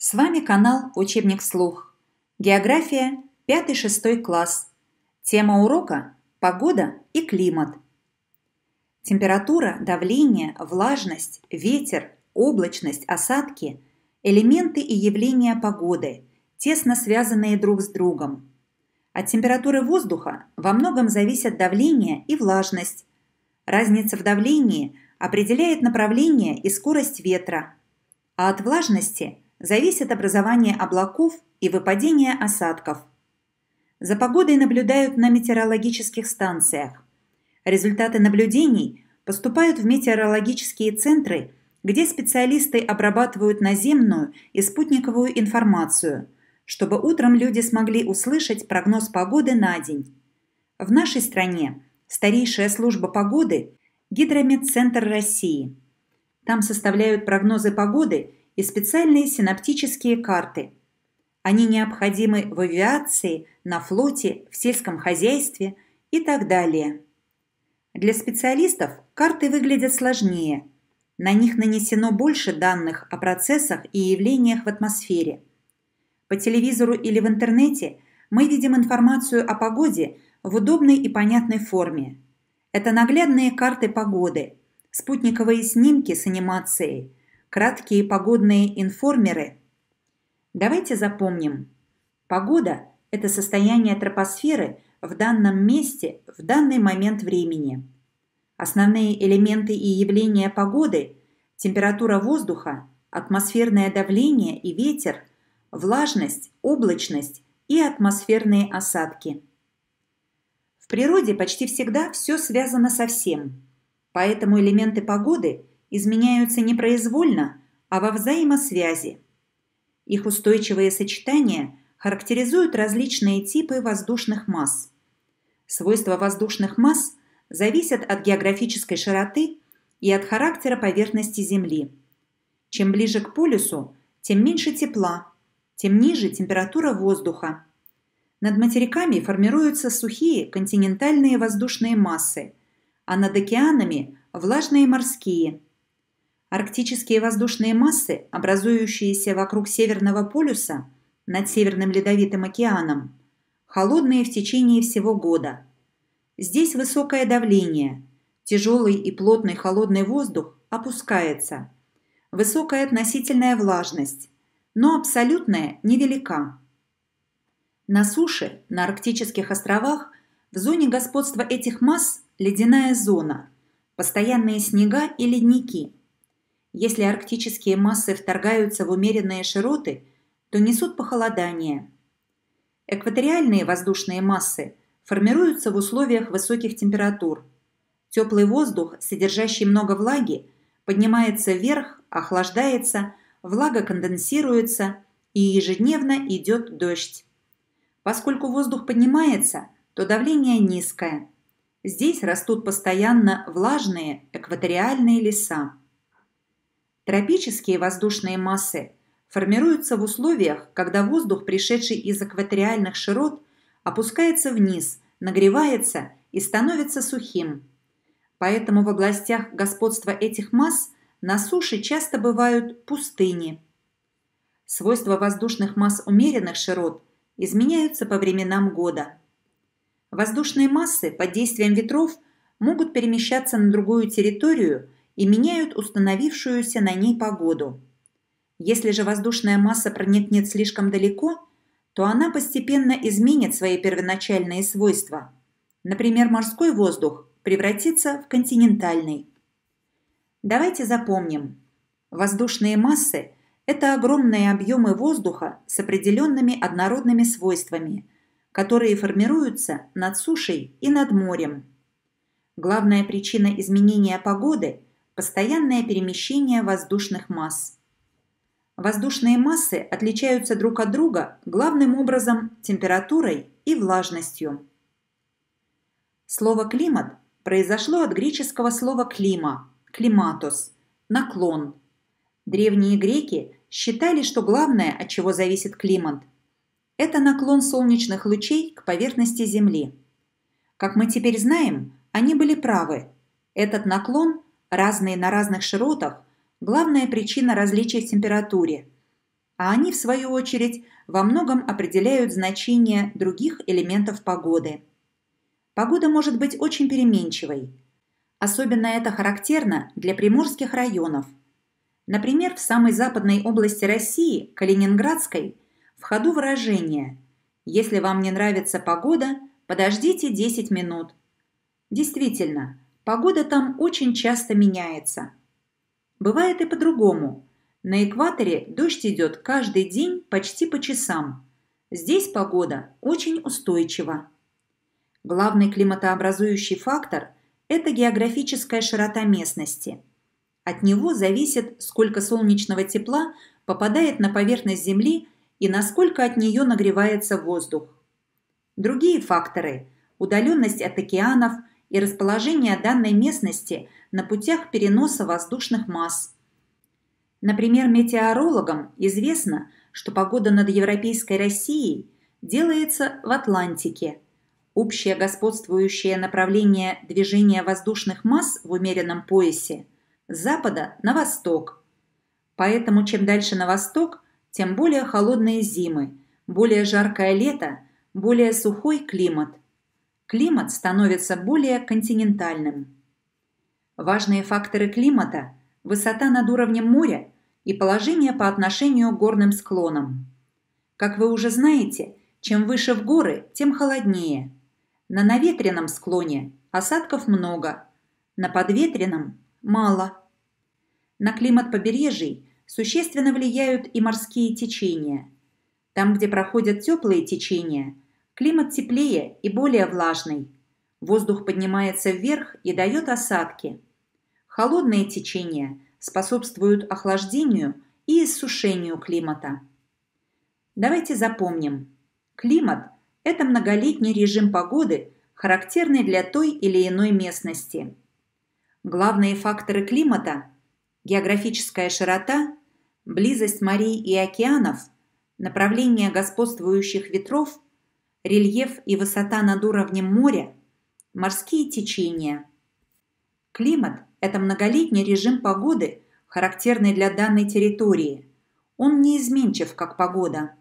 С вами канал «Учебник слух». География 5-6 класс. Тема урока – погода и климат. Температура, давление, влажность, ветер, облачность, осадки – элементы и явления погоды, тесно связанные друг с другом. От температуры воздуха во многом зависят давление и влажность. Разница в давлении определяет направление и скорость ветра, а от влажности – зависит образование облаков и выпадение осадков. За погодой наблюдают на метеорологических станциях. Результаты наблюдений поступают в метеорологические центры, где специалисты обрабатывают наземную и спутниковую информацию, чтобы утром люди смогли услышать прогноз погоды на день. В нашей стране старейшая служба погоды – Гидромедцентр России. Там составляют прогнозы погоды – и специальные синаптические карты. Они необходимы в авиации, на флоте, в сельском хозяйстве и так далее. Для специалистов карты выглядят сложнее. На них нанесено больше данных о процессах и явлениях в атмосфере. По телевизору или в интернете мы видим информацию о погоде в удобной и понятной форме. Это наглядные карты погоды, спутниковые снимки с анимацией – краткие погодные информеры. Давайте запомним. Погода – это состояние тропосферы в данном месте в данный момент времени. Основные элементы и явления погоды – температура воздуха, атмосферное давление и ветер, влажность, облачность и атмосферные осадки. В природе почти всегда все связано со всем, поэтому элементы погоды – изменяются не произвольно, а во взаимосвязи. Их устойчивые сочетания характеризуют различные типы воздушных масс. Свойства воздушных масс зависят от географической широты и от характера поверхности Земли. Чем ближе к полюсу, тем меньше тепла, тем ниже температура воздуха. Над материками формируются сухие континентальные воздушные массы, а над океанами – влажные морские – Арктические воздушные массы, образующиеся вокруг Северного полюса, над Северным Ледовитым океаном, холодные в течение всего года. Здесь высокое давление, тяжелый и плотный холодный воздух опускается, высокая относительная влажность, но абсолютная невелика. На суше, на арктических островах, в зоне господства этих масс ледяная зона, постоянные снега и ледники – если арктические массы вторгаются в умеренные широты, то несут похолодание. Экваториальные воздушные массы формируются в условиях высоких температур. Теплый воздух, содержащий много влаги, поднимается вверх, охлаждается, влага конденсируется и ежедневно идет дождь. Поскольку воздух поднимается, то давление низкое. Здесь растут постоянно влажные экваториальные леса. Тропические воздушные массы формируются в условиях, когда воздух, пришедший из экваториальных широт, опускается вниз, нагревается и становится сухим. Поэтому в областях господства этих масс на суше часто бывают пустыни. Свойства воздушных масс умеренных широт изменяются по временам года. Воздушные массы под действием ветров могут перемещаться на другую территорию – и меняют установившуюся на ней погоду. Если же воздушная масса проникнет слишком далеко, то она постепенно изменит свои первоначальные свойства. Например, морской воздух превратится в континентальный. Давайте запомним. Воздушные массы – это огромные объемы воздуха с определенными однородными свойствами, которые формируются над сушей и над морем. Главная причина изменения погоды – Постоянное перемещение воздушных масс. Воздушные массы отличаются друг от друга главным образом температурой и влажностью. Слово «климат» произошло от греческого слова «клима» – «климатос» – «наклон». Древние греки считали, что главное, от чего зависит климат – это наклон солнечных лучей к поверхности Земли. Как мы теперь знаем, они были правы. Этот наклон – разные на разных широтах, главная причина различий в температуре, а они, в свою очередь, во многом определяют значение других элементов погоды. Погода может быть очень переменчивой. Особенно это характерно для приморских районов. Например, в самой западной области России, Калининградской, в ходу выражение «Если вам не нравится погода, подождите 10 минут». Действительно, Погода там очень часто меняется. Бывает и по-другому. На экваторе дождь идет каждый день почти по часам. Здесь погода очень устойчива. Главный климатообразующий фактор – это географическая широта местности. От него зависит, сколько солнечного тепла попадает на поверхность Земли и насколько от нее нагревается воздух. Другие факторы – удаленность от океанов – и расположение данной местности на путях переноса воздушных масс. Например, метеорологам известно, что погода над Европейской Россией делается в Атлантике. Общее господствующее направление движения воздушных масс в умеренном поясе – с запада на восток. Поэтому чем дальше на восток, тем более холодные зимы, более жаркое лето, более сухой климат – климат становится более континентальным. Важные факторы климата – высота над уровнем моря и положение по отношению к горным склонам. Как вы уже знаете, чем выше в горы, тем холоднее. На наветренном склоне осадков много, на подветренном – мало. На климат побережий существенно влияют и морские течения. Там, где проходят теплые течения – Климат теплее и более влажный. Воздух поднимается вверх и дает осадки. Холодные течения способствуют охлаждению и иссушению климата. Давайте запомним. Климат – это многолетний режим погоды, характерный для той или иной местности. Главные факторы климата – географическая широта, близость морей и океанов, направление господствующих ветров – рельеф и высота над уровнем моря, морские течения. Климат – это многолетний режим погоды, характерный для данной территории. Он неизменчив, как погода.